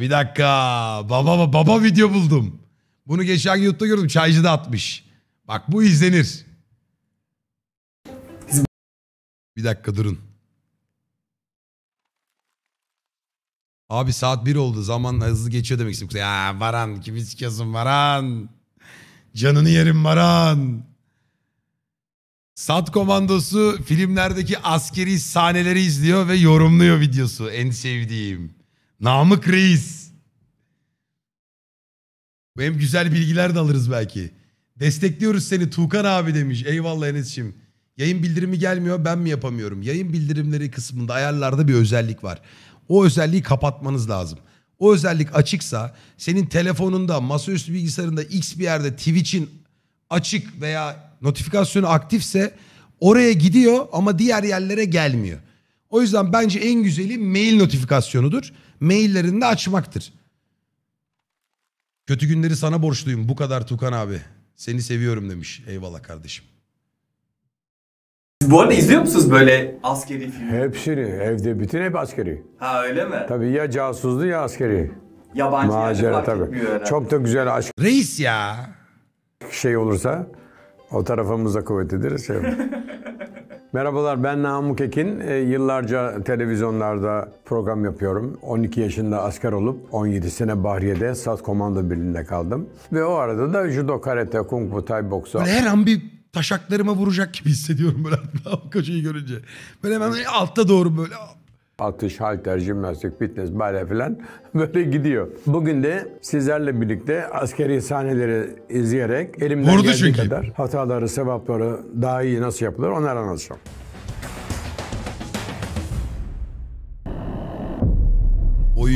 bir dakika. Baba baba video buldum. Bunu geçen YouTube'da gördüm. Çaycı da atmış. Bak bu izlenir. Bir dakika durun. Abi saat 1 oldu. Zaman hızlı geçiyor demek istedim. Ya Maran, kimi sikiyorsun Maran? Canını yerim Maran. Sat komandosu filmlerdeki askeri sahneleri izliyor ve yorumluyor videosu. En sevdiğim. Namık Reis. Bu hem güzel bilgiler de alırız belki. Destekliyoruz seni Tuğkan abi demiş. Eyvallah Enes'ciğim. Yayın bildirimi gelmiyor ben mi yapamıyorum? Yayın bildirimleri kısmında ayarlarda bir özellik var. O özelliği kapatmanız lazım. O özellik açıksa senin telefonunda, masaüstü bilgisayarında X bir yerde Twitch'in açık veya notifikasyonu aktifse oraya gidiyor ama diğer yerlere gelmiyor. O yüzden bence en güzeli mail notifikasyonudur maillerini de açmaktır. Kötü günleri sana borçluyum bu kadar Tukan abi. Seni seviyorum demiş. Eyvallah kardeşim. Siz bu arada izliyor musunuz böyle askeri film? Hepsini evde bütün hep askeri. Ha öyle mi? Tabii ya casuslu ya askeri. Yabancı Macera, yani tabii. etmiyor Çok da güzel aşk Reis ya. şey olursa o tarafımız da kuvvetlidir. Şey Merhabalar ben Namık Ekin. E, yıllarca televizyonlarda program yapıyorum. 12 yaşında asker olup 17'sine Bahriye'de Sat Komando Birliği'nde kaldım. Ve o arada da judo, karate, kung fu, tai boksu. her an bir taşaklarıma vuracak gibi hissediyorum böyle Namık Hoca'yı görünce. Böyle hemen altta doğru böyle atış, halter, jimnastik, fitness, bale filan böyle gidiyor. Bugün de sizlerle birlikte askeri sahneleri izleyerek elimden Vurdu geldiği çünkü. kadar hataları, sevapları daha iyi nasıl yapılır onları anlatacağım. Oy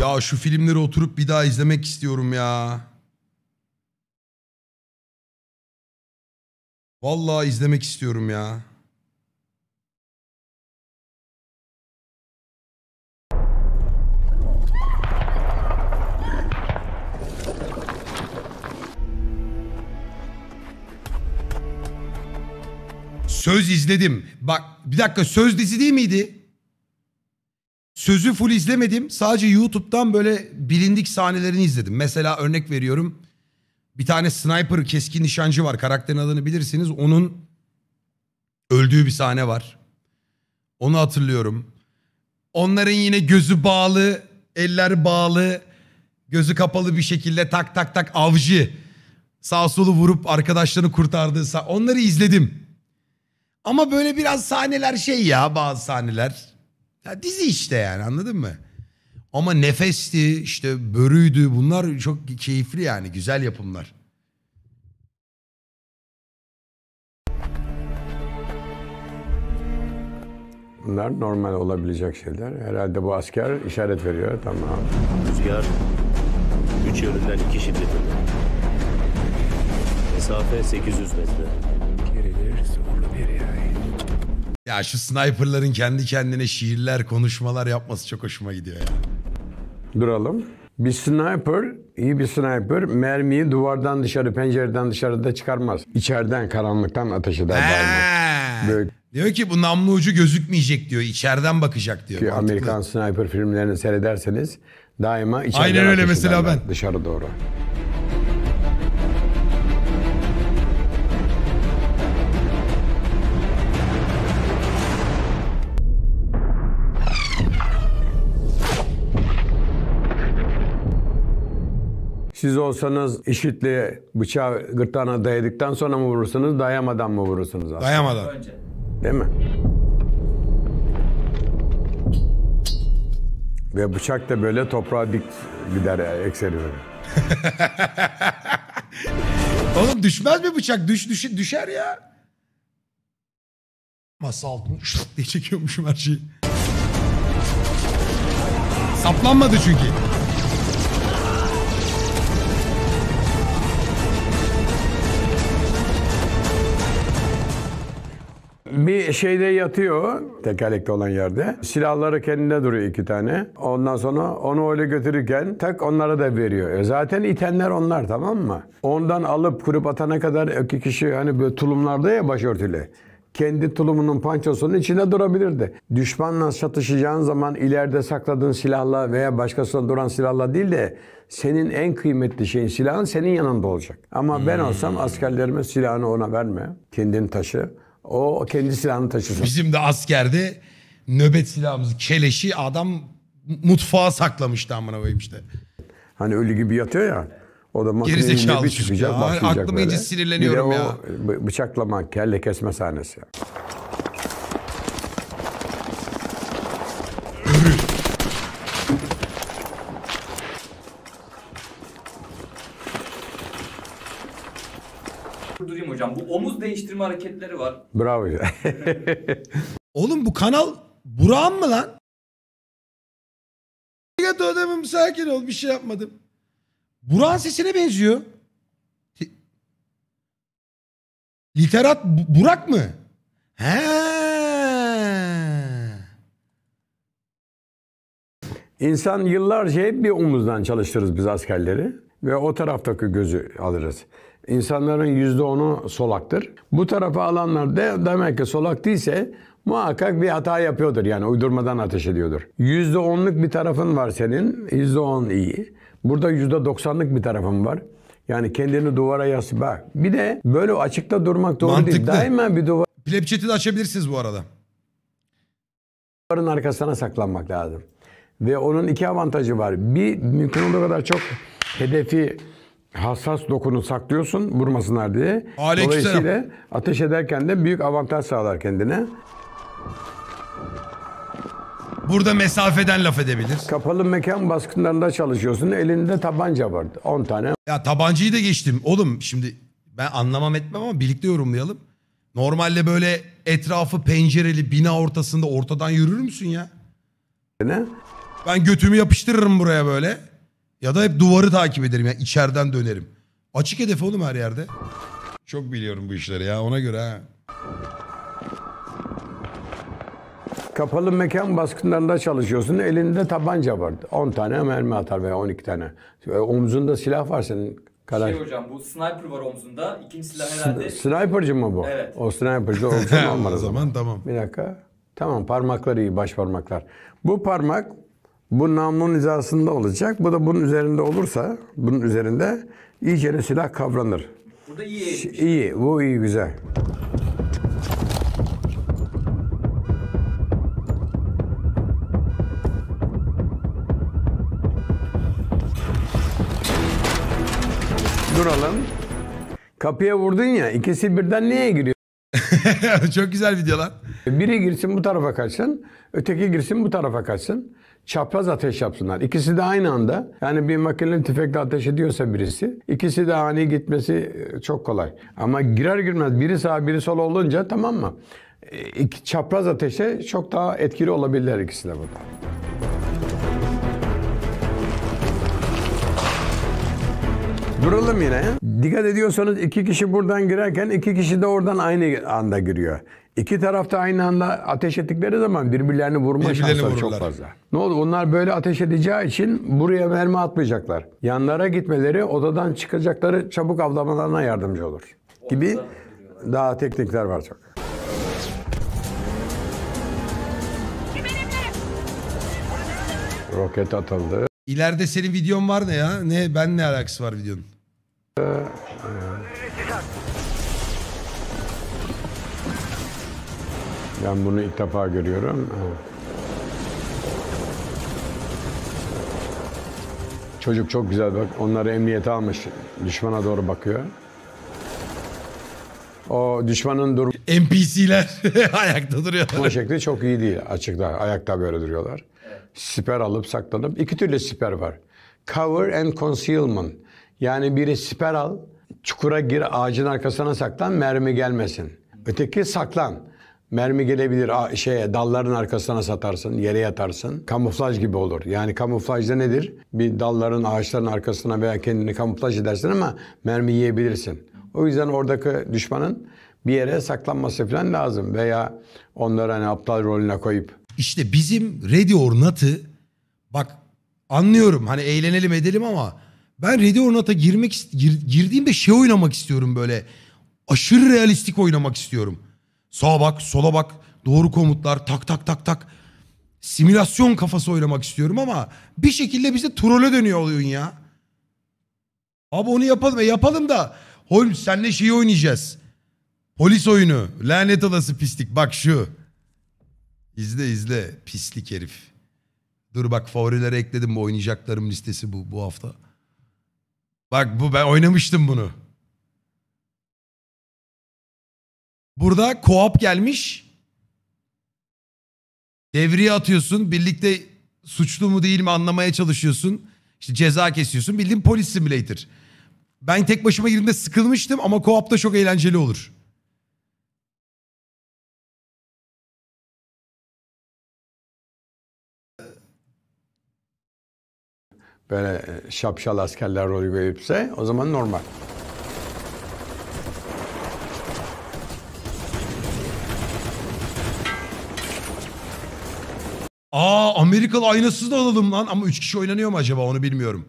ya şu filmleri oturup bir daha izlemek istiyorum ya. Vallahi izlemek istiyorum ya. Söz izledim. Bak bir dakika söz dizi değil miydi? Sözü full izlemedim. Sadece YouTube'dan böyle bilindik sahnelerini izledim. Mesela örnek veriyorum. Bir tane sniper keskin nişancı var. Karakterin adını bilirsiniz. Onun öldüğü bir sahne var. Onu hatırlıyorum. Onların yine gözü bağlı, eller bağlı, gözü kapalı bir şekilde tak tak tak avcı sağ solu vurup arkadaşlarını kurtardığı sah- onları izledim. Ama böyle biraz sahneler şey ya bazı sahneler. Ya dizi işte yani anladın mı? Ama nefesti işte börüydü bunlar çok keyifli yani güzel yapımlar. Bunlar normal olabilecek şeyler. Herhalde bu asker işaret veriyor. Tamam. Rüzgar üç yönünden iki şiddetinde. Mesafe 800 metre. Ya şu sniperların kendi kendine şiirler, konuşmalar yapması çok hoşuma gidiyor ya. Duralım. Bir sniper, iyi bir sniper mermiyi duvardan dışarı, pencereden dışarı da çıkarmaz. İçeriden karanlıktan ateş eder Böyle Diyor ki bu namlu ucu gözükmeyecek diyor. içeriden bakacak diyor. Ki Amerikan sniper filmlerini seyrederseniz daima içeriden Aynen öyle mesela ben. dışarı doğru. Siz olsanız işitle bıçağı gırtlağına dayadıktan sonra mı vurursunuz, dayamadan mı vurursunuz? Aslında? Dayamadan. Önce. Değil mi? Ve bıçak da böyle toprağa dik gider ekseri böyle. Oğlum düşmez mi bıçak? Düş, düş düşer ya. Masa altını diye çekiyormuşum her şeyi. Saplanmadı çünkü. Bir şeyde yatıyor tekerlekli olan yerde. Silahları kendine duruyor iki tane. Ondan sonra onu öyle götürürken tek onlara da veriyor. E zaten itenler onlar tamam mı? Ondan alıp kurup atana kadar iki kişi hani böyle tulumlarda ya başörtülü kendi tulumunun pançosunun içine durabilirdi. Düşmanla çatışacağın zaman ileride sakladığın silahla veya başkasına duran silahla değil de senin en kıymetli şeyin silahın senin yanında olacak. Ama hmm. ben olsam askerlerime silahını ona verme. Kendin taşı. O kendi silahını taşısın. Bizim de askerde nöbet silahımız keleşi adam mutfağa saklamıştı amına koyayım işte. Hani ölü gibi yatıyor ya. O da makinenin bir çıkacak, ya. başlayacak Aklıma iyice sinirleniyorum bir de o ya. bıçaklama, kelle kesme sahnesi. değiştirme hareketleri var. Bravo. ya. Oğlum bu kanal Burak'ın mı lan? Dikkat ödemem sakin ol bir şey yapmadım. Burak'ın sesine benziyor. Literat Burak mı? He. İnsan yıllarca hep bir omuzdan çalıştırırız biz askerleri ve o taraftaki gözü alırız. İnsanların yüzde onu solaktır. Bu tarafa alanlar da demek ki solak değilse muhakkak bir hata yapıyordur. Yani uydurmadan ateş ediyordur. Yüzde onluk bir tarafın var senin. Yüzde on iyi. Burada yüzde doksanlık bir tarafın var. Yani kendini duvara yasla. Bak bir de böyle açıkta durmak doğru Mantıklı. değil. Daima bir duvar. Plapchat'i de açabilirsiniz bu arada. Duvarın arkasına saklanmak lazım. Ve onun iki avantajı var. Bir mümkün olduğu kadar çok hedefi hassas dokunu saklıyorsun vurmasınlar diye. Aleykümselam. Dolayısıyla ateş ederken de büyük avantaj sağlar kendine. Burada mesafeden laf edebilir. Kapalı mekan baskınlarında çalışıyorsun. Elinde tabanca vardı, 10 tane. Ya tabancayı da geçtim. Oğlum şimdi ben anlamam etmem ama birlikte yorumlayalım. Normalde böyle etrafı pencereli bina ortasında ortadan yürür müsün ya? Ne? Ben götümü yapıştırırım buraya böyle. Ya da hep duvarı takip ederim ya yani içeriden dönerim. Açık hedef oğlum her yerde. Çok biliyorum bu işleri ya ona göre ha. Kapalı mekan baskınlarında çalışıyorsun. Elinde tabanca var. 10 tane mermi atar veya 12 tane. E, omzunda silah var senin. Kalan... Şey hocam bu sniper var omzunda. İkinci silah herhalde. S sniperci mı bu? Evet. O sniperci olsun olmadı. o zaman tamam. Bir dakika. Tamam Parmakları iyi baş parmaklar. Bu parmak bu namlunun hizasında olacak. Bu da bunun üzerinde olursa, bunun üzerinde iyice silah kavranır. Bu da iyi. İyi, bu iyi, güzel. duralım. Kapıya vurdun ya ikisi birden niye giriyor? Çok güzel videolar. Biri girsin bu tarafa kaçsın. Öteki girsin bu tarafa kaçsın çapraz ateş yapsınlar. İkisi de aynı anda. Yani bir makinenin tüfekle ateş ediyorsa birisi, ikisi de ani gitmesi e, çok kolay. Ama girer girmez biri sağ biri sol olunca tamam mı? E, iki, çapraz ateşe çok daha etkili olabilirler ikisi de burada. Duralım yine. Dikkat ediyorsanız iki kişi buradan girerken iki kişi de oradan aynı anda giriyor. İki tarafta aynı anda ateş ettikleri zaman birbirlerini vurma şansları çok fazla. Ne oldu? Onlar böyle ateş edeceği için buraya mermi atmayacaklar. Yanlara gitmeleri odadan çıkacakları çabuk avlamalarına yardımcı olur. Gibi daha teknikler var çok. Roket atıldı. İleride senin videon var ne ya? Ne ben ne alakası var videonun? Ee, e Ben bunu ilk defa görüyorum. Çocuk çok güzel bak. Onları emniyete almış. Düşmana doğru bakıyor. O düşmanın durumu NPC'ler ayakta duruyorlar. şekli çok iyi değil açıkta. Ayakta böyle duruyorlar. Siper alıp saklanıp. iki türlü siper var. Cover and concealment. Yani biri siper al, çukura gir, ağacın arkasına saklan, mermi gelmesin. Öteki saklan. Mermi gelebilir şeye dalların arkasına satarsın, yere yatarsın. Kamuflaj gibi olur. Yani kamuflaj da nedir? Bir dalların, ağaçların arkasına veya kendini kamuflaj edersin ama mermi yiyebilirsin. O yüzden oradaki düşmanın bir yere saklanması falan lazım veya onları hani aptal rolüne koyup. İşte bizim Ready or Not'ı bak anlıyorum hani eğlenelim edelim ama ben Ready or Not'a girmek gir, girdiğimde şey oynamak istiyorum böyle aşırı realistik oynamak istiyorum. Sağa bak, sola bak, doğru komutlar tak tak tak tak. Simülasyon kafası oynamak istiyorum ama bir şekilde bize trole dönüyor oyun ya. Abi onu yapalım. E yapalım da Holmes senle şeyi oynayacağız. Polis oyunu. Lanet olası pislik. Bak şu. İzle izle. Pislik herif. Dur bak favorilere ekledim bu oynayacaklarım listesi bu bu hafta. Bak bu ben oynamıştım bunu. Burada koop gelmiş. Devriye atıyorsun. Birlikte suçlu mu değil mi anlamaya çalışıyorsun. İşte ceza kesiyorsun. Bildiğin polis simulator. Ben tek başıma girdiğimde sıkılmıştım ama co da çok eğlenceli olur. Böyle e, şapşal askerler rolü veripse o zaman normal. Aa Amerikalı aynasız da alalım lan. Ama 3 kişi oynanıyor mu acaba onu bilmiyorum.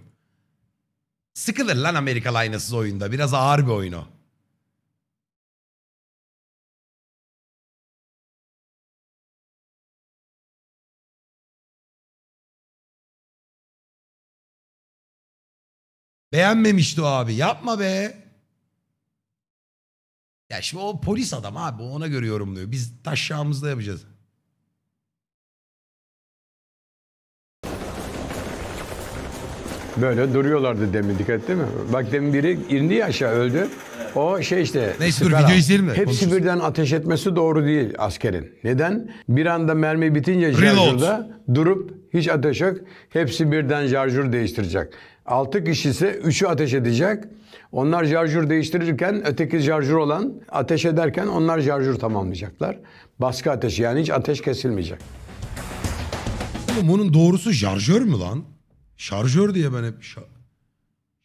Sıkılır lan Amerikalı aynasız oyunda. Biraz ağır bir oyunu o. Beğenmemişti o abi. Yapma be. Ya şimdi o polis adam abi. Ona göre yorumluyor. Biz taş taşağımızda yapacağız. Böyle duruyorlardı demin dikkat değil mi? Bak demin biri indi ya aşağı öldü. O şey işte. Neyse dur video izleyelim de. Hepsi konuşuruz. birden ateş etmesi doğru değil askerin. Neden? Bir anda mermi bitince şarjurda durup hiç ateş yok. Hepsi birden şarjör değiştirecek. kişi ise üçü ateş edecek. Onlar şarjör değiştirirken öteki jarjur olan ateş ederken onlar şarjör tamamlayacaklar. Baskı ateşi yani hiç ateş kesilmeyecek. Oğlum bunun doğrusu şarjör mü lan? Şarjör diye ben hep şa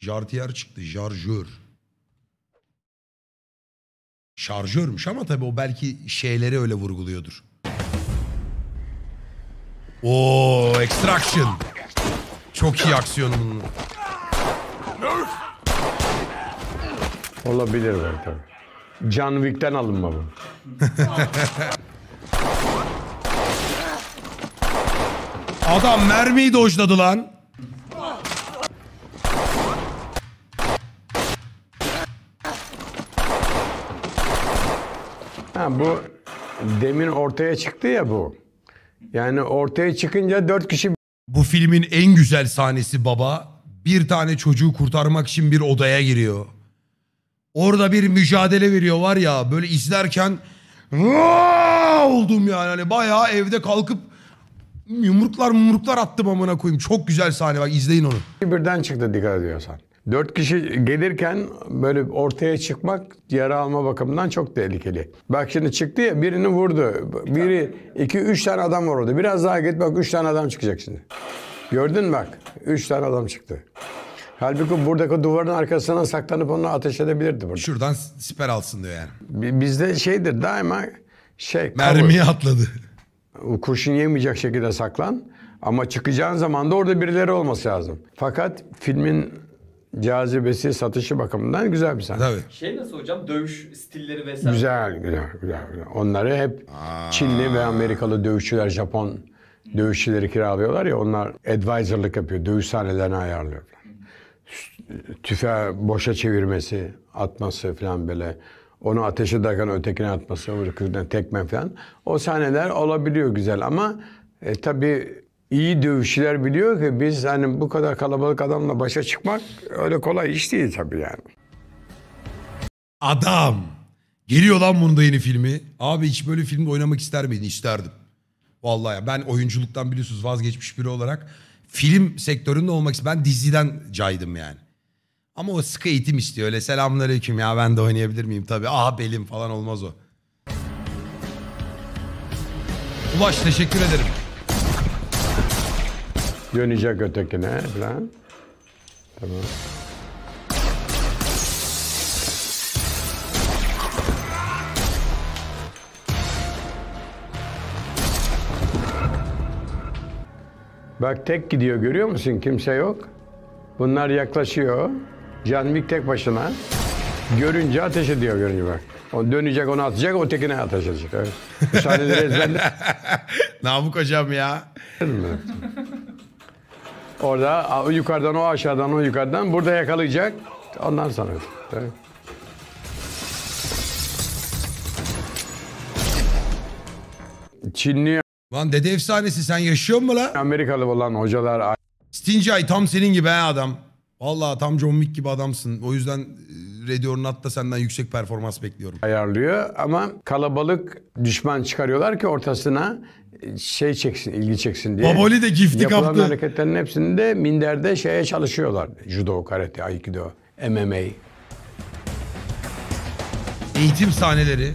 jartiyer çıktı. Şarjör. Şarjörmüş ama tabii o belki şeyleri öyle vurguluyordur. Oo, Extraction. Çok iyi aksiyon bunun. Olabilir belki. John Wick'ten alınma bu. Adam mermiyi dojladı lan. Ha, bu demin ortaya çıktı ya bu. Yani ortaya çıkınca dört kişi Bu filmin en güzel sahnesi baba bir tane çocuğu kurtarmak için bir odaya giriyor. Orada bir mücadele veriyor var ya böyle izlerken oldum yani hani bayağı evde kalkıp yumruklar yumruklar attım amına koyayım. Çok güzel sahne bak izleyin onu. birden çıktı dikkat ediyorsan. Dört kişi gelirken böyle ortaya çıkmak yara alma bakımından çok tehlikeli. Bak şimdi çıktı ya birini vurdu. Biri, iki, üç tane adam var orada. Biraz daha git bak üç tane adam çıkacak şimdi. Gördün mü bak? Üç tane adam çıktı. Halbuki buradaki duvarın arkasına saklanıp onu ateş edebilirdi burada. Şuradan siper alsın diyor yani. Bizde şeydir daima şey... Mermiye kabul. atladı. Kurşun yemeyecek şekilde saklan. Ama çıkacağın zaman da orada birileri olması lazım. Fakat filmin cazibesi, satışı bakımından güzel bir sahne. Tabii. Şey nasıl hocam? Dövüş stilleri vesaire. Güzel, güzel, güzel. güzel. Onları hep Aa. Çinli ve Amerikalı dövüşçüler, Japon dövüşçüleri kiralıyorlar ya onlar advisorlık yapıyor. Dövüş sahnelerini ayarlıyorlar. Tüfe boşa çevirmesi, atması falan böyle. Onu ateşe takan ötekine atması, öbürkünden tekme falan. O sahneler olabiliyor güzel ama e, tabii iyi dövüşçüler biliyor ki biz hani bu kadar kalabalık adamla başa çıkmak öyle kolay iş değil tabii yani. Adam. Geliyor lan da yeni filmi. Abi hiç böyle filmde oynamak ister miydin? İsterdim. Vallahi ben oyunculuktan biliyorsunuz vazgeçmiş biri olarak film sektöründe olmak istedim. Ben diziden caydım yani. Ama o sıkı eğitim istiyor. Öyle selamünaleyküm ya ben de oynayabilir miyim tabii. Aha belim falan olmaz o. Ulaş teşekkür ederim. Dönecek ötekine falan. Tamam. Bak tek gidiyor görüyor musun? Kimse yok. Bunlar yaklaşıyor. Canmik tek başına. Görünce ateş ediyor görünce bak. O dönecek onu atacak, o tekine ateş edecek. Evet. Bu sahneleri Namık hocam ya. Orada yukarıdan o aşağıdan o yukarıdan burada yakalayacak. Ondan sonra. Çinli Lan dede efsanesi sen yaşıyor mu la? Amerikalı olan hocalar Stincay tam senin gibi he adam. Vallahi tam John Wick gibi adamsın. O yüzden e, Radio Nut'ta senden yüksek performans bekliyorum. ayarlıyor ama kalabalık düşman çıkarıyorlar ki ortasına şey çeksin, ilgi çeksin diye. Baboli de gifti yapılan kaptı. Yapılan hareketlerin hepsinde minderde şeye çalışıyorlar. Judo, karate, aikido, MMA. Eğitim sahneleri.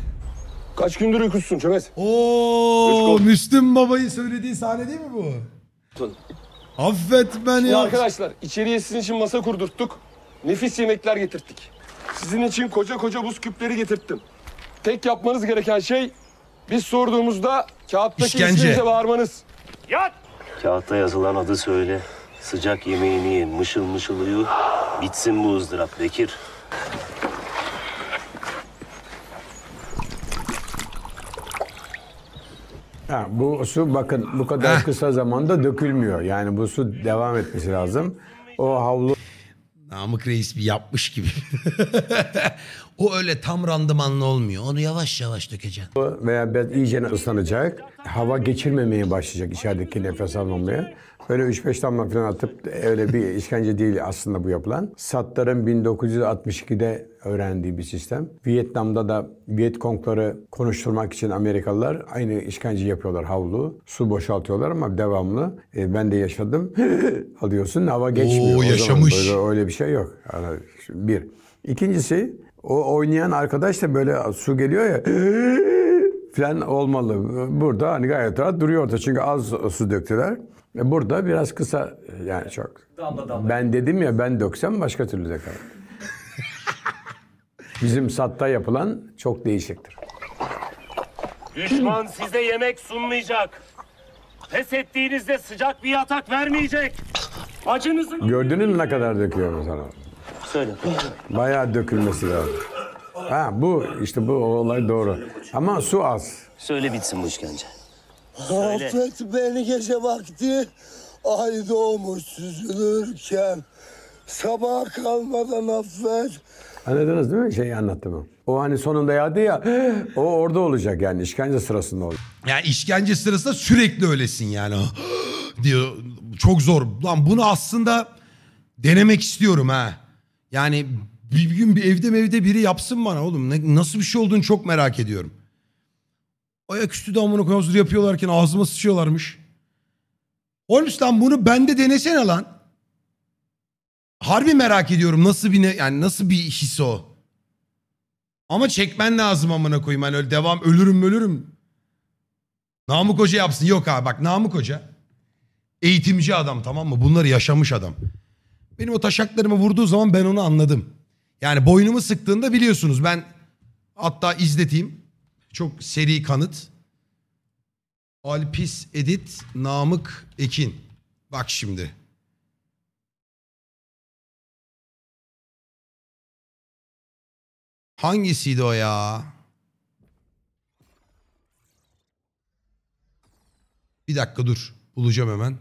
Kaç gündür uykusuzsun Çömez? Oo, Müslüm Baba'yı söylediği sahne değil mi bu? Affet beni. Ya. Arkadaşlar içeriye sizin için masa kurdurttuk. Nefis yemekler getirttik. Sizin için koca koca buz küpleri getirttim. Tek yapmanız gereken şey biz sorduğumuzda Kağıttaki İşkence. isminize bağırmanız. Yat! Kağıtta yazılan adı söyle. Sıcak yemeğini ye, mışıl mışıl uyu. Bitsin bu ızdırap Bekir. Ha, bu su bakın bu kadar kısa zamanda dökülmüyor. Yani bu su devam etmesi lazım. O havlu Namık Reis bir yapmış gibi. o öyle tam randımanlı olmuyor. Onu yavaş yavaş dökeceksin. Veya biraz iyice ıslanacak. Hava geçirmemeye başlayacak içerideki nefes almamaya. Böyle 3-5 damla falan atıp öyle bir işkence değil aslında bu yapılan. Sattar'ın 1962'de öğrendiği bir sistem. Vietnam'da da Vietkongları konuşturmak için Amerikalılar aynı işkence yapıyorlar havlu. Su boşaltıyorlar ama devamlı. E, ben de yaşadım. Alıyorsun hava geçmiyor. Oo, yaşamış. O yaşamış. öyle bir şey yok. bir. İkincisi o oynayan arkadaş da böyle su geliyor ya falan olmalı. Burada hani gayet rahat duruyor orada çünkü az su döktüler. E, burada biraz kısa yani çok. Damla damla. Ben dedim ya ben döksem başka türlü de kalır. Bizim satta yapılan çok değişiktir. Düşman size yemek sunmayacak. Pes ettiğinizde sıcak bir yatak vermeyecek. Acınızın... Gördünüz mü ne kadar döküyor sana? Söyle. Bayağı dökülmesi lazım. Ha bu işte bu olay doğru. Ama su az. Söyle bitsin bu işkence. Affet beni gece vakti ay doğmuş süzülürken sabah kalmadan affet. Anladınız değil mi şeyi anlattım. O hani sonunda yağdı ya o orada olacak yani işkence sırasında olacak. Yani işkence sırasında sürekli öylesin yani. diyor. Çok zor. Lan bunu aslında denemek istiyorum ha. Yani bir gün bir evde mevde biri yapsın bana oğlum. Ne, nasıl bir şey olduğunu çok merak ediyorum. Ayaküstü de amına yapıyorlarken ağzıma sıçıyorlarmış. Olmuş lan bunu bende denesene lan. Harbi merak ediyorum nasıl bir ne, yani nasıl bir his o. Ama çekmen lazım amına koyayım. Hani öyle devam ölürüm ölürüm. Namık Hoca yapsın. Yok abi bak Namık Hoca eğitimci adam tamam mı? Bunları yaşamış adam. Benim o taşaklarımı vurduğu zaman ben onu anladım. Yani boynumu sıktığında biliyorsunuz ben hatta izleteyim. Çok seri kanıt. Alpis Edit Namık Ekin. Bak şimdi. Hangisiydi o ya? Bir dakika dur. Bulacağım hemen.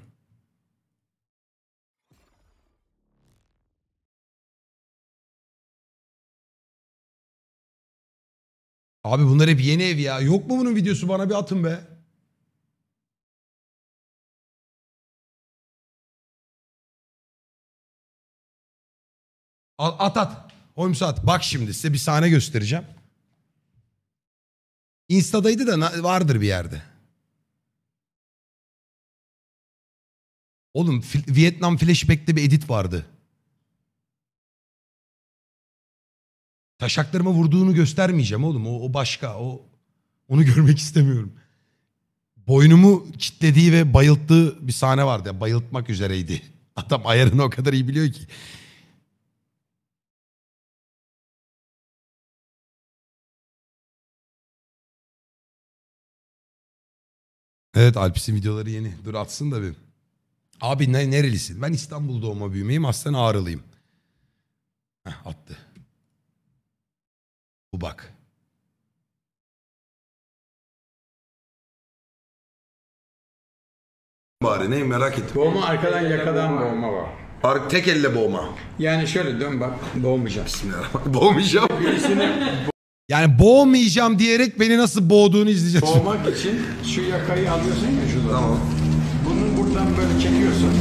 Abi bunlar hep yeni ev ya. Yok mu bunun videosu bana bir atın be. Al, at at. Holmes at. Bak şimdi size bir sahne göstereceğim. Insta'daydı da vardır bir yerde. Oğlum Vietnam Flashback'te bir edit vardı. Taşaklarıma vurduğunu göstermeyeceğim oğlum. O, o başka. O onu görmek istemiyorum. Boynumu kitlediği ve bayılttığı bir sahne vardı. Yani bayıltmak üzereydi. Adam ayarını o kadar iyi biliyor ki. Evet Alpis'in videoları yeni. Dur atsın da bir. Abi ne, nerelisin? Ben İstanbul'da doğma büyümeyim. Aslen Ağrılıyım. Heh, attı. Bu Bari neyi merak ettim. Boğma arkadan yakadan boğma var. Ar tek elle boğma. Yani şöyle dön bak boğmayacağım. Bismillahirrahmanirrahim. Boğmayacağım. Yani boğmayacağım diyerek beni nasıl boğduğunu izleyeceksin. Boğmak için şu yakayı alıyorsun ya şurada. Tamam. Bunu buradan böyle çekiyorsun.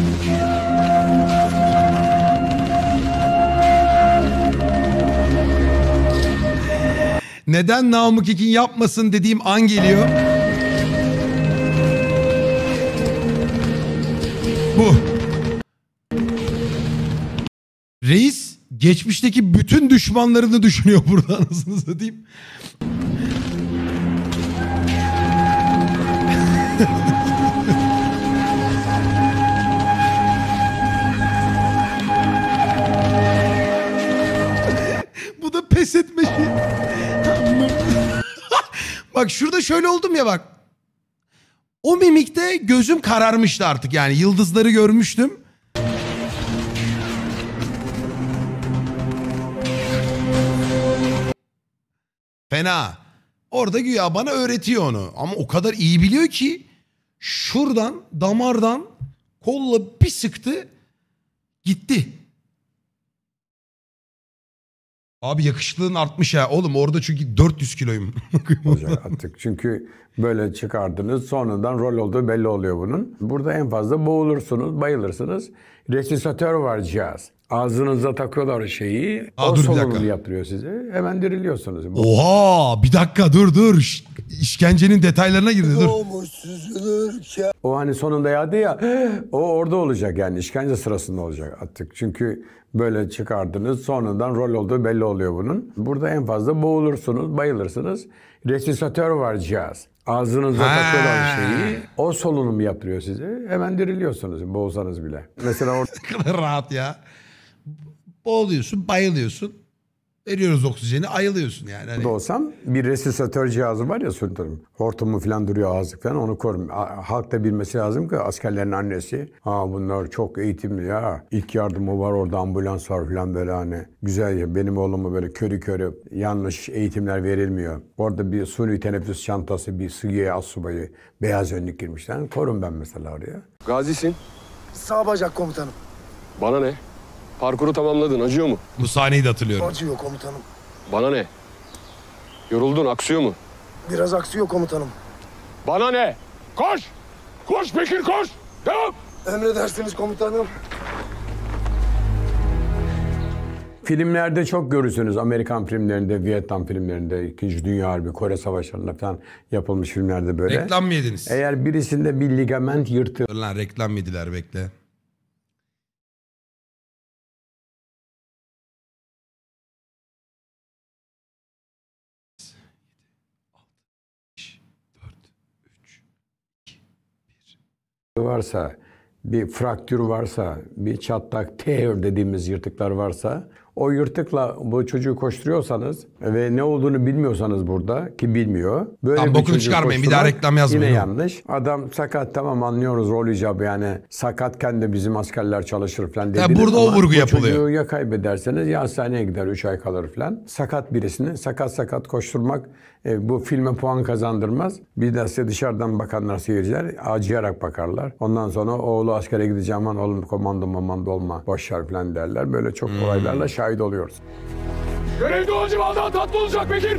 neden Namık İkin yapmasın dediğim an geliyor. Bu. Reis geçmişteki bütün düşmanlarını düşünüyor burada anasını satayım. Bu da pes etme. Bak şurada şöyle oldum ya bak. O mimikte gözüm kararmıştı artık yani yıldızları görmüştüm. Fena. Orada güya bana öğretiyor onu. Ama o kadar iyi biliyor ki şuradan damardan kolla bir sıktı gitti. Abi yakışıklığın artmış ya Oğlum orada çünkü 400 kiloyum. Olacak artık çünkü böyle çıkardınız. Sonradan rol olduğu belli oluyor bunun. Burada en fazla boğulursunuz, bayılırsınız. Resisatör var cihaz. Ağzınıza takıyorlar şeyi. Aa, o dur bir yaptırıyor size, Hemen diriliyorsunuz. Oha bir dakika dur dur. İşkencenin detaylarına girdi dur. O hani sonunda yağdı ya o orada olacak yani işkence sırasında olacak artık. Çünkü böyle çıkardınız sonundan rol olduğu belli oluyor bunun. Burada en fazla boğulursunuz, bayılırsınız. Resisatör var cihaz. Ağzınıza takıyorlar şeyi. O solunum yaptırıyor size, Hemen diriliyorsunuz boğulsanız bile. Mesela orada rahat ya boğuluyorsun, bayılıyorsun. Veriyoruz oksijeni, ayılıyorsun yani. Hani... Burada olsam bir resüsatör cihazı var ya sürdürüm. Hortumu falan duruyor ağızlık falan onu korum. Halk da bilmesi lazım ki askerlerin annesi. Ha bunlar çok eğitimli ya. İlk yardımı var orada ambulans var falan böyle hani. Güzel ya benim oğlumu böyle körü körü yanlış eğitimler verilmiyor. Orada bir suni teneffüs çantası, bir Sıgiye Asubay'ı, beyaz önlük girmişler. Korum ben mesela oraya. Gazisin. Sağ bacak komutanım. Bana ne? Parkuru tamamladın. Acıyor mu? Bu sahneyi de hatırlıyorum. Acıyor komutanım. Bana ne? Yoruldun. Aksıyor mu? Biraz aksıyor komutanım. Bana ne? Koş! Koş Bekir koş! Devam! Emredersiniz komutanım. Filmlerde çok görürsünüz. Amerikan filmlerinde, Vietnam filmlerinde, İkinci Dünya Harbi, Kore Savaşları'nda falan yapılmış filmlerde böyle. Reklam mı yediniz? Eğer birisinde bir ligament yırtı, Lan reklam yediler bekle. varsa, bir fraktür varsa, bir çatlak, tear dediğimiz yırtıklar varsa o yırtıkla bu çocuğu koşturuyorsanız ve ne olduğunu bilmiyorsanız burada ki bilmiyor. Böyle Tam bir bokunu çıkarmayın bir daha reklam yazmayın. Yine yanlış. Adam sakat tamam anlıyoruz rol icabı yani sakatken de bizim askerler çalışır falan dediğiniz burada o vurgu yapılıyor. çocuğu ya kaybederseniz ya hastaneye gider 3 ay kalır falan. Sakat birisini sakat sakat koşturmak e, bu filme puan kazandırmaz. Bir de size dışarıdan bakanlar seyirciler acıyarak bakarlar. Ondan sonra oğlu askere gideceğim aman oğlum komando mamando olma boşver falan derler. Böyle çok olaylarla hmm. olaylarla şahit şahit oluyoruz. Görevde olan civardan tatlı olacak Bekir.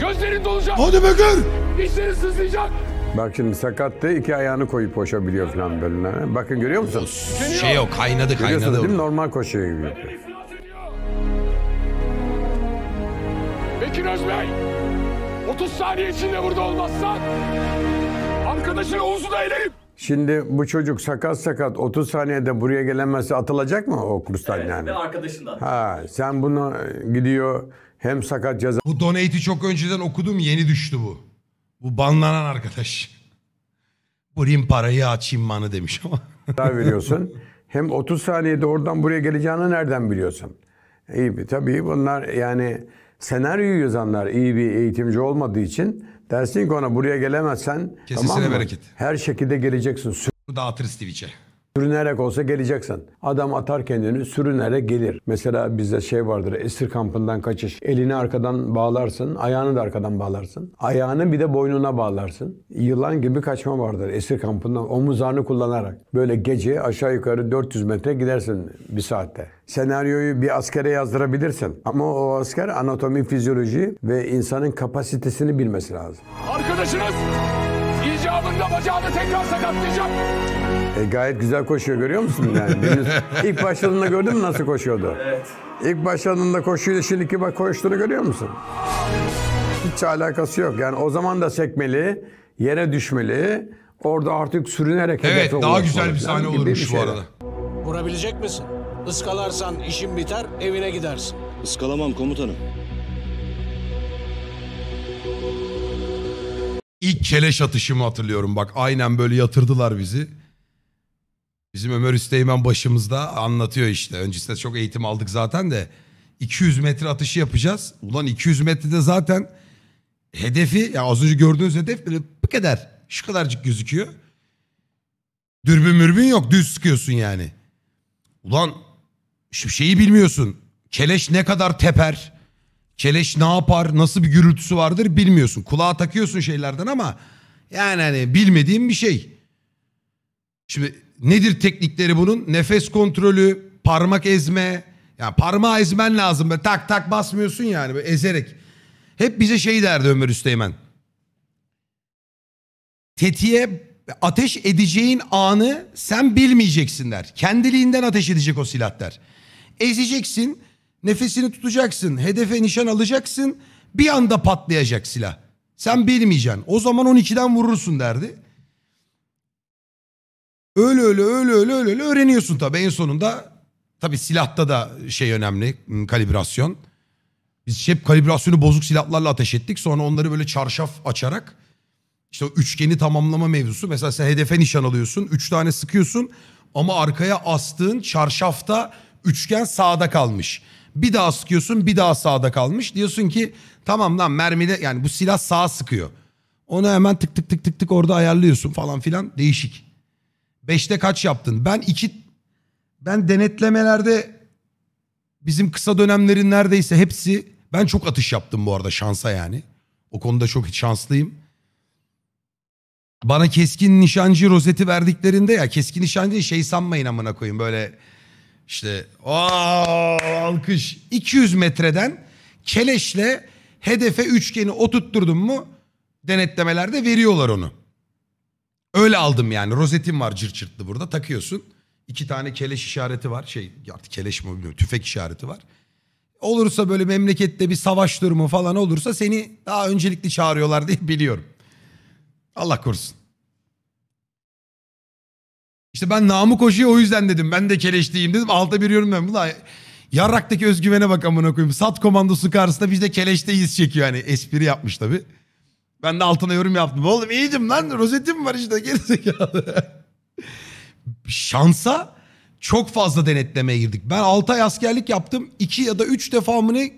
Gözlerin dolacak. Hadi Bekir. Dişlerin sızlayacak. Bak şimdi sakat da iki ayağını koyup koşabiliyor falan böyle. Bakın görüyor musun? şey o kaynadı kaynadı. Görüyorsun değil mi? Normal koşuyor gibi. Bekir Özbey. 30 saniye içinde burada olmazsan arkadaşını omzuna ilerim. Şimdi bu çocuk sakat sakat 30 saniyede buraya gelemezse atılacak mı o kurstan evet, yani? Evet arkadaşından. Ha sen bunu e, gidiyor hem sakat ceza... Bu donate'i çok önceden okudum yeni düştü bu. Bu banlanan arkadaş. Burim parayı açayım manı demiş ama. Daha veriyorsun. hem 30 saniyede oradan buraya geleceğini nereden biliyorsun? İyi bir tabii bunlar yani senaryo yazanlar iyi bir eğitimci olmadığı için Dersin ki ona buraya gelemezsen Kesesine tamam bereket. Her şekilde geleceksin. Dağıtırız Twitch'e. Sürünerek olsa geleceksin. Adam atar kendini sürünerek gelir. Mesela bizde şey vardır esir kampından kaçış. Elini arkadan bağlarsın, ayağını da arkadan bağlarsın. Ayağını bir de boynuna bağlarsın. Yılan gibi kaçma vardır esir kampından omuzlarını kullanarak. Böyle gece aşağı yukarı 400 metre gidersin bir saatte. Senaryoyu bir askere yazdırabilirsin. Ama o asker anatomi, fizyoloji ve insanın kapasitesini bilmesi lazım. Arkadaşınız Omurga bacağını tekrar sakatlayacak. E, gayet güzel koşuyor görüyor musun yani? Deniz ilk başladığında gördün mü nasıl koşuyordu? Evet. İlk başladığında koşuyla şimdiki bak koştuğunu görüyor musun? Hiç alakası yok. Yani o zaman da sekmeli, yere düşmeli. Orada artık sürünerek Evet, daha güzel bir sahne yani olurmuş bu arada. Vurabilecek misin? Iskalarsan işin biter, evine gidersin. Iskalamam komutanım. İlk keleş atışımı hatırlıyorum bak aynen böyle yatırdılar bizi. Bizim Ömer Üsteğmen başımızda anlatıyor işte. Öncesinde çok eğitim aldık zaten de 200 metre atışı yapacağız. Ulan 200 metrede zaten hedefi ya az önce gördüğünüz hedef böyle bu kadar şu kadarcık gözüküyor. Dürbün mürbün yok düz sıkıyorsun yani. Ulan şu şeyi bilmiyorsun. Keleş ne kadar teper. Çeleş ne yapar, nasıl bir gürültüsü vardır bilmiyorsun. Kulağa takıyorsun şeylerden ama yani hani bilmediğim bir şey. Şimdi nedir teknikleri bunun? Nefes kontrolü, parmak ezme. Yani parmağı ezmen lazım. Böyle tak tak basmıyorsun yani böyle ezerek. Hep bize şey derdi Ömer Üsteğmen. Tetiğe ateş edeceğin anı sen bilmeyeceksin der. Kendiliğinden ateş edecek o silah der. Ezeceksin Nefesini tutacaksın. Hedefe nişan alacaksın. Bir anda patlayacak silah. Sen bilmeyeceksin. O zaman 12'den vurursun derdi. Öyle öyle öyle öyle öyle, öyle öğreniyorsun tabi en sonunda. tabi silahta da şey önemli ıı, kalibrasyon. Biz hep kalibrasyonu bozuk silahlarla ateş ettik. Sonra onları böyle çarşaf açarak işte o üçgeni tamamlama mevzusu. Mesela sen hedefe nişan alıyorsun. Üç tane sıkıyorsun ama arkaya astığın çarşafta üçgen sağda kalmış. Bir daha sıkıyorsun bir daha sağda kalmış. Diyorsun ki tamam lan mermide yani bu silah sağa sıkıyor. Onu hemen tık tık tık tık tık orada ayarlıyorsun falan filan değişik. Beşte kaç yaptın? Ben iki ben denetlemelerde bizim kısa dönemlerin neredeyse hepsi ben çok atış yaptım bu arada şansa yani. O konuda çok şanslıyım. Bana keskin nişancı rozeti verdiklerinde ya keskin nişancı şey sanmayın amına koyun böyle işte aa, alkış 200 metreden keleşle hedefe üçgeni oturtturdum mu denetlemelerde veriyorlar onu. Öyle aldım yani rozetim var cır cırtlı burada takıyorsun. İki tane keleş işareti var şey artık keleş mi bilmiyorum tüfek işareti var. Olursa böyle memlekette bir savaş durumu falan olursa seni daha öncelikli çağırıyorlar diye biliyorum. Allah korusun. İşte ben namı koşuyor o yüzden dedim. Ben de keleşliyim dedim. Alta bir yorum ben. Ulan yarraktaki özgüvene bak amına koyayım. Sat komandosu karşısında biz de keleşteyiz çekiyor. Yani espri yapmış tabi. Ben de altına yorum yaptım. Oğlum iyiydim lan rozetim var işte gerizekalı. Şansa çok fazla denetlemeye girdik. Ben 6 ay askerlik yaptım. 2 ya da 3 defa mı ne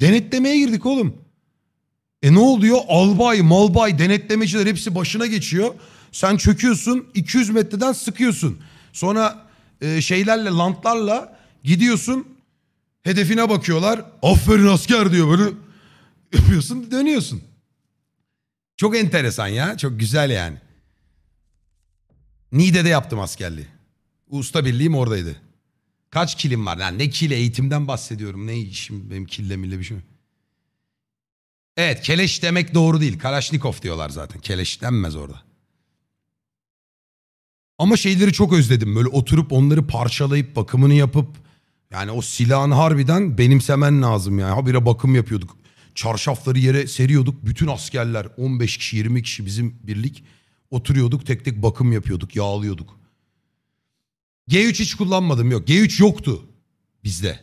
denetlemeye girdik oğlum. E ne oluyor? Albay, malbay, denetlemeciler hepsi başına geçiyor. Sen çöküyorsun 200 metreden sıkıyorsun. Sonra e, şeylerle lantlarla gidiyorsun hedefine bakıyorlar. Aferin asker diyor böyle yapıyorsun dönüyorsun. Çok enteresan ya çok güzel yani. Niğde'de yaptım askerliği. Usta birliğim oradaydı. Kaç kilim var? Yani ne kile eğitimden bahsediyorum. Ne işim benim kille mille bir şey mi? Evet keleş demek doğru değil. Kalaşnikov diyorlar zaten. Keleş denmez orada. Ama şeyleri çok özledim. Böyle oturup onları parçalayıp bakımını yapıp yani o silahın harbiden benimsemen lazım yani. Habire bakım yapıyorduk. Çarşafları yere seriyorduk. Bütün askerler 15 kişi 20 kişi bizim birlik oturuyorduk tek tek bakım yapıyorduk yağlıyorduk. G3 hiç kullanmadım yok. G3 yoktu bizde.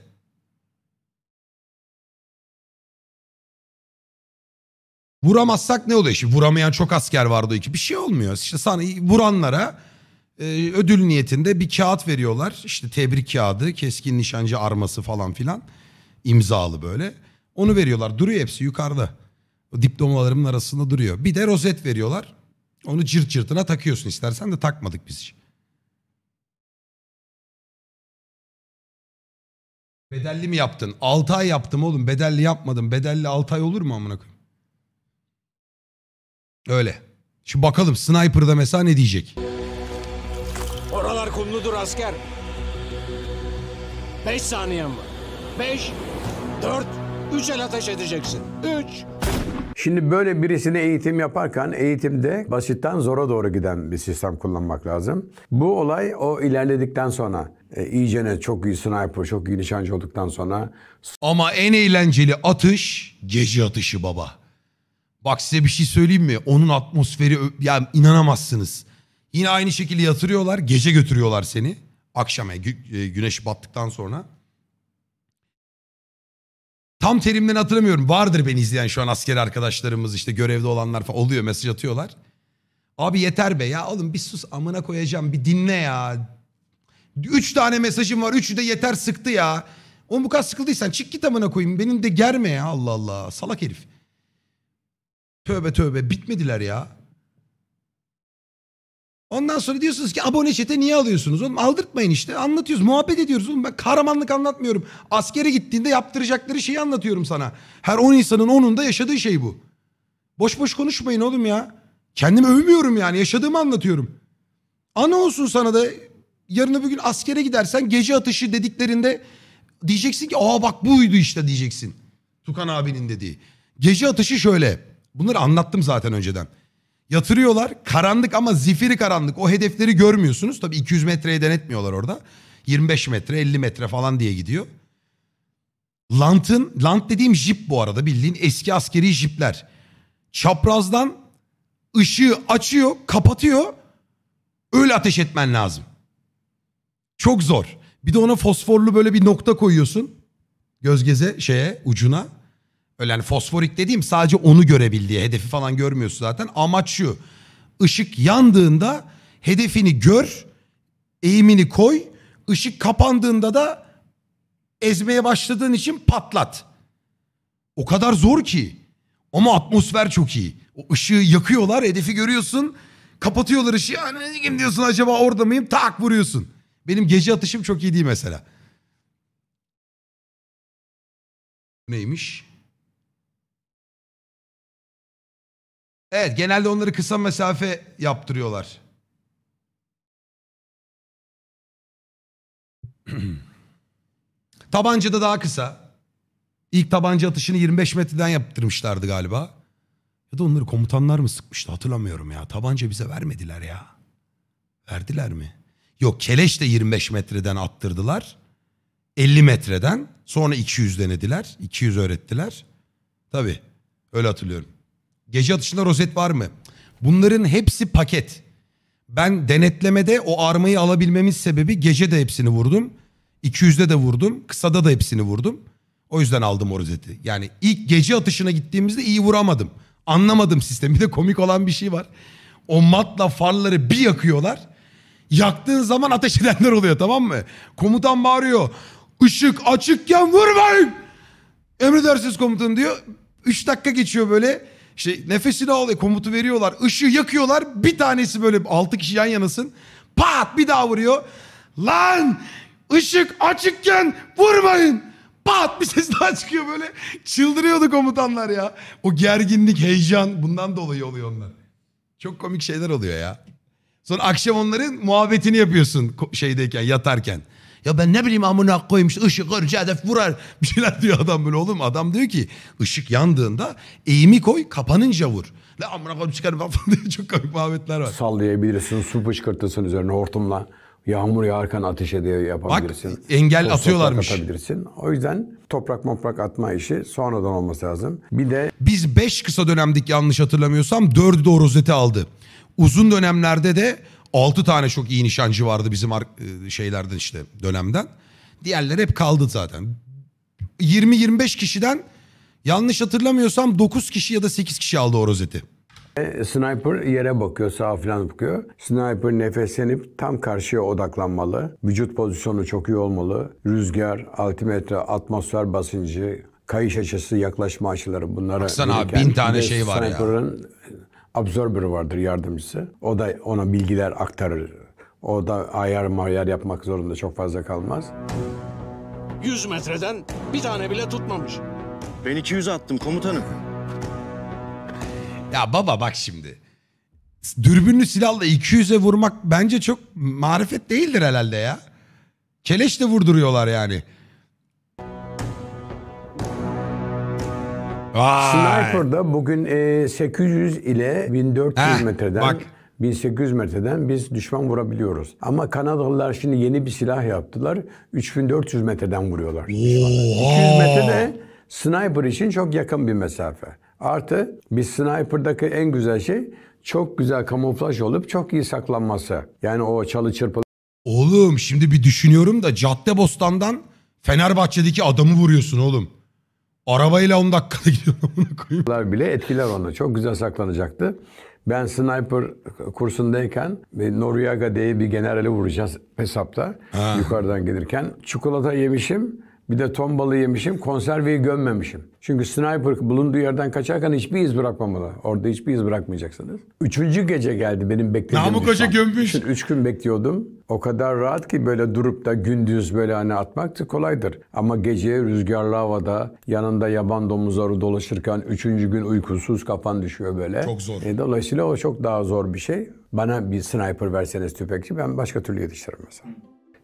Vuramazsak ne oluyor? Şimdi vuramayan çok asker vardı o iki. Bir şey olmuyor. İşte sana vuranlara ee, ödül niyetinde bir kağıt veriyorlar. İşte tebrik kağıdı, keskin nişancı arması falan filan imzalı böyle. Onu veriyorlar. Duruyor hepsi yukarıda. O diplomalarımın arasında duruyor. Bir de rozet veriyorlar. Onu cırt cırtına takıyorsun istersen de takmadık biz hiç. Bedelli mi yaptın? 6 ay yaptım oğlum. Bedelli yapmadım. Bedelli 6 ay olur mu amına koyayım? Öyle. Şimdi bakalım Sniper'da mesela ne diyecek? kumludur asker. Beş saniyen var. Beş, dört, üç el ateş edeceksin. Üç, Şimdi böyle birisine eğitim yaparken eğitimde basitten zora doğru giden bir sistem kullanmak lazım. Bu olay o ilerledikten sonra e, iyicene çok iyi sniper, çok iyi nişancı olduktan sonra Ama en eğlenceli atış gece atışı baba. Bak size bir şey söyleyeyim mi? Onun atmosferi ö- ya inanamazsınız. Yine aynı şekilde yatırıyorlar. Gece götürüyorlar seni. Akşama e, güneş battıktan sonra. Tam terimden hatırlamıyorum. Vardır beni izleyen şu an asker arkadaşlarımız işte görevde olanlar falan oluyor mesaj atıyorlar. Abi yeter be ya oğlum bir sus amına koyacağım bir dinle ya. Üç tane mesajım var üçü de yeter sıktı ya. Oğlum bu kadar sıkıldıysan çık git amına koyayım benim de germe ya Allah Allah salak herif. Tövbe tövbe bitmediler ya. Ondan sonra diyorsunuz ki abone çete niye alıyorsunuz? Oğlum aldırtmayın işte. Anlatıyoruz, muhabbet ediyoruz. Oğlum ben kahramanlık anlatmıyorum. Askere gittiğinde yaptıracakları şeyi anlatıyorum sana. Her 10 insanın 10'unda yaşadığı şey bu. Boş boş konuşmayın oğlum ya. Kendimi övmüyorum yani. Yaşadığımı anlatıyorum. Ana olsun sana da yarın öbür gün askere gidersen gece atışı dediklerinde diyeceksin ki aa bak buydu işte diyeceksin. Tukan abinin dediği. Gece atışı şöyle. Bunları anlattım zaten önceden. Yatırıyorlar. Karanlık ama zifiri karanlık. O hedefleri görmüyorsunuz. Tabii 200 metreye denetmiyorlar orada. 25 metre 50 metre falan diye gidiyor. Lant'ın, Lant dediğim jip bu arada bildiğin eski askeri jipler. Çaprazdan ışığı açıyor, kapatıyor. Öyle ateş etmen lazım. Çok zor. Bir de ona fosforlu böyle bir nokta koyuyorsun. gözgeze şeye ucuna. Öyle yani fosforik dediğim sadece onu görebildiği hedefi falan görmüyorsun zaten. Amaç şu. ışık yandığında hedefini gör, eğimini koy. ışık kapandığında da ezmeye başladığın için patlat. O kadar zor ki. Ama atmosfer çok iyi. O ışığı yakıyorlar, hedefi görüyorsun. Kapatıyorlar ışığı. Ne kim diyorsun acaba orada mıyım? Tak vuruyorsun. Benim gece atışım çok iyi değil mesela. Neymiş? Evet genelde onları kısa mesafe yaptırıyorlar. Tabanca da daha kısa. İlk tabanca atışını 25 metreden yaptırmışlardı galiba. Ya da onları komutanlar mı sıkmıştı hatırlamıyorum ya. Tabanca bize vermediler ya. Verdiler mi? Yok keleş de 25 metreden attırdılar. 50 metreden sonra 200 denediler. 200 öğrettiler. Tabii öyle hatırlıyorum. Gece atışında rozet var mı? Bunların hepsi paket. Ben denetlemede o armayı alabilmemin sebebi gece de hepsini vurdum. 200'de de vurdum. Kısada da hepsini vurdum. O yüzden aldım o rozeti. Yani ilk gece atışına gittiğimizde iyi vuramadım. Anlamadım sistemi. Bir de komik olan bir şey var. O matla farları bir yakıyorlar. Yaktığın zaman ateş edenler oluyor tamam mı? Komutan bağırıyor. Işık açıkken vurmayın. Emredersiniz komutan diyor. 3 dakika geçiyor böyle. İşte nefesini alıyor, e, komutu veriyorlar. Işığı yakıyorlar. Bir tanesi böyle 6 kişi yan yanasın. Pat bir daha vuruyor. Lan ışık açıkken vurmayın. Pat bir ses daha çıkıyor böyle. Çıldırıyordu komutanlar ya. O gerginlik, heyecan bundan dolayı oluyor onlar. Çok komik şeyler oluyor ya. Sonra akşam onların muhabbetini yapıyorsun şeydeyken, yatarken. Ya ben ne bileyim amına koymuş ışık örce hedef vurar bir şeyler diyor adam böyle oğlum. Adam diyor ki ışık yandığında eğimi koy kapanınca vur. La amına koymuş çıkarım falan diye çok komik muhabbetler var. Sallayabilirsin su fışkırtırsın üzerine hortumla. Yağmur yağarken ateşe diye yapabilirsin. Bak engel Toz atıyorlarmış. Atabilirsin. O yüzden toprak toprak atma işi sonradan olması lazım. Bir de... Biz 5 kısa dönemdik yanlış hatırlamıyorsam 4'ü de o rozeti aldı. Uzun dönemlerde de 6 tane çok iyi nişancı vardı bizim e, şeylerden işte dönemden. Diğerler hep kaldı zaten. 20-25 kişiden yanlış hatırlamıyorsam 9 kişi ya da 8 kişi aldı o rozeti. E, sniper yere bakıyor, sağa falan bakıyor. Sniper nefeslenip tam karşıya odaklanmalı. Vücut pozisyonu çok iyi olmalı. Rüzgar, altimetre, atmosfer basıncı, kayış açısı, yaklaşma açıları bunlara... Aksan abi bin tane şey var ya. Absorber vardır yardımcısı. O da ona bilgiler aktarır. O da ayar mayar yapmak zorunda çok fazla kalmaz. 100 metreden bir tane bile tutmamış. Ben 200 attım komutanım. Ya baba bak şimdi. Dürbünlü silahla 200'e vurmak bence çok marifet değildir herhalde ya. Keleşle vurduruyorlar yani. Vay. Sniper'da bugün 800 e, ile 1400 Heh, metreden bak. 1800 metreden biz düşman vurabiliyoruz. Ama Kanadalılar şimdi yeni bir silah yaptılar. 3400 metreden vuruyorlar. Oha. 200 metrede sniper için çok yakın bir mesafe. Artı bir sniper'daki en güzel şey çok güzel kamuflaj olup çok iyi saklanması. Yani o çalı çırpı. Oğlum şimdi bir düşünüyorum da Caddebostan'dan Fenerbahçe'deki adamı vuruyorsun oğlum. Arabayla 10 dakikada gidiyorum. bile etkiler onu. Çok güzel saklanacaktı. Ben sniper kursundayken e, Noriaga diye bir generali vuracağız hesapta. Ha. Yukarıdan gelirken. Çikolata yemişim. Bir de ton balığı yemişim, konserveyi gömmemişim. Çünkü sniper bulunduğu yerden kaçarken hiçbir iz bırakmamalı. Orada hiçbir iz bırakmayacaksınız. Üçüncü gece geldi benim beklediğim Namık Hoca gömmüş. Şimdi üç gün bekliyordum. O kadar rahat ki böyle durup da gündüz böyle hani atmak kolaydır. Ama gece rüzgarlı havada yanında yaban domuzları dolaşırken üçüncü gün uykusuz kafan düşüyor böyle. Çok zor. E, dolayısıyla o çok daha zor bir şey. Bana bir sniper verseniz tüfekçi ben başka türlü yetiştiririm mesela.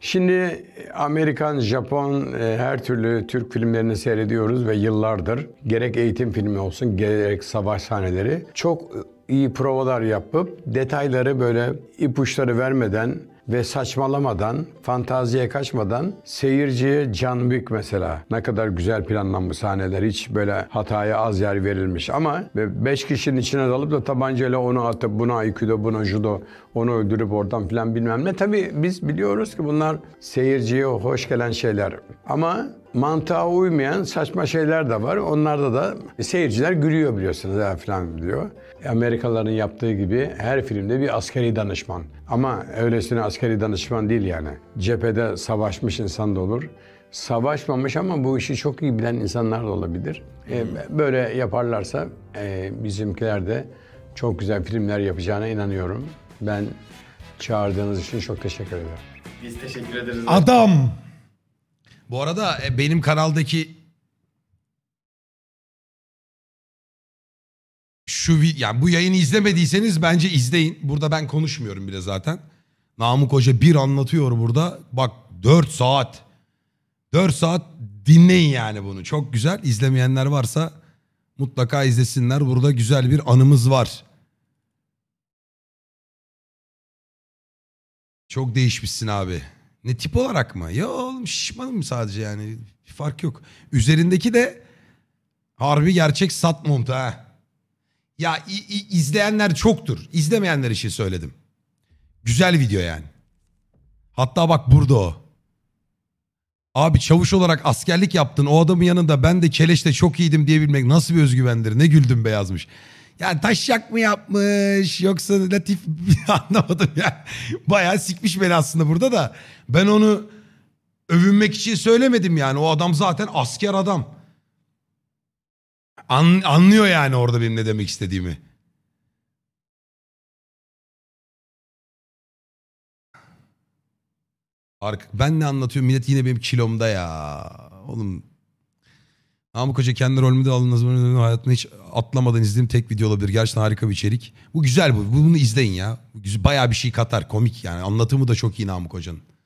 Şimdi Amerikan, Japon e, her türlü Türk filmlerini seyrediyoruz ve yıllardır gerek eğitim filmi olsun gerek savaş sahneleri çok e, iyi provalar yapıp detayları böyle ipuçları vermeden ve saçmalamadan, fantaziye kaçmadan seyirciye can büyük mesela. Ne kadar güzel planlanmış sahneler. Hiç böyle hataya az yer verilmiş ama 5 kişinin içine dalıp da tabancayla onu atıp buna IQ'da buna judo onu öldürüp oradan filan bilmem ne. Tabii biz biliyoruz ki bunlar seyirciye hoş gelen şeyler. Ama mantığa uymayan saçma şeyler de var. Onlarda da e, seyirciler gülüyor biliyorsunuz ya falan diyor. Amerikalıların yaptığı gibi her filmde bir askeri danışman. Ama öylesine askeri danışman değil yani. Cephede savaşmış insan da olur. Savaşmamış ama bu işi çok iyi bilen insanlar da olabilir. E, böyle yaparlarsa e, bizimkiler de çok güzel filmler yapacağına inanıyorum. Ben çağırdığınız için çok teşekkür ederim. Biz teşekkür ederiz. Adam! Bu arada e, benim kanaldaki şu yani bu yayını izlemediyseniz bence izleyin. Burada ben konuşmuyorum bile zaten. Namık Hoca bir anlatıyor burada. Bak 4 saat. 4 saat dinleyin yani bunu. Çok güzel. İzlemeyenler varsa mutlaka izlesinler. Burada güzel bir anımız var. Çok değişmişsin abi. Ne tip olarak mı? Ya oğlum şişmanım sadece yani. fark yok. Üzerindeki de harbi gerçek sat mont ha. Ya izleyenler çoktur. İzlemeyenler için söyledim. Güzel video yani. Hatta bak burada o. Abi çavuş olarak askerlik yaptın. O adamın yanında ben de keleşte çok iyiydim diyebilmek nasıl bir özgüvendir? Ne güldüm be yazmış. Yani yak mı yapmış yoksa Latif anlamadım ya. Bayağı sikmiş beni aslında burada da. Ben onu övünmek için söylemedim yani. O adam zaten asker adam. An, anlıyor yani orada benim ne demek istediğimi. Ark ben ne anlatıyorum millet yine benim kilomda ya. Oğlum Namık Koca kendi rolümü de alın. Nazım hayatımda hiç atlamadan izlediğim tek video olabilir. Gerçekten harika bir içerik. Bu güzel bu. Bunu izleyin ya. Bayağı bir şey katar. Komik yani. Anlatımı da çok iyi Namık Hoca'nın.